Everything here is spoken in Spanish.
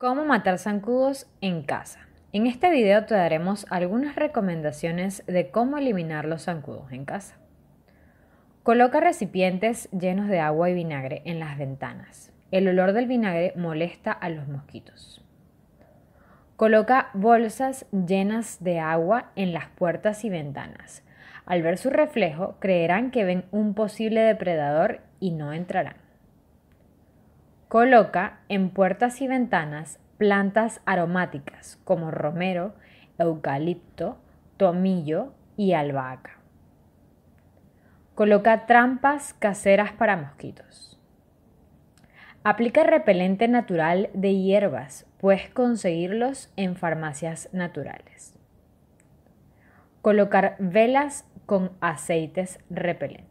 Cómo matar zancudos en casa. En este video te daremos algunas recomendaciones de cómo eliminar los zancudos en casa. Coloca recipientes llenos de agua y vinagre en las ventanas. El olor del vinagre molesta a los mosquitos. Coloca bolsas llenas de agua en las puertas y ventanas. Al ver su reflejo, creerán que ven un posible depredador y no entrarán. Coloca en puertas y ventanas plantas aromáticas como romero, eucalipto, tomillo y albahaca. Coloca trampas caseras para mosquitos. Aplica repelente natural de hierbas, puedes conseguirlos en farmacias naturales. Colocar velas con aceites repelentes.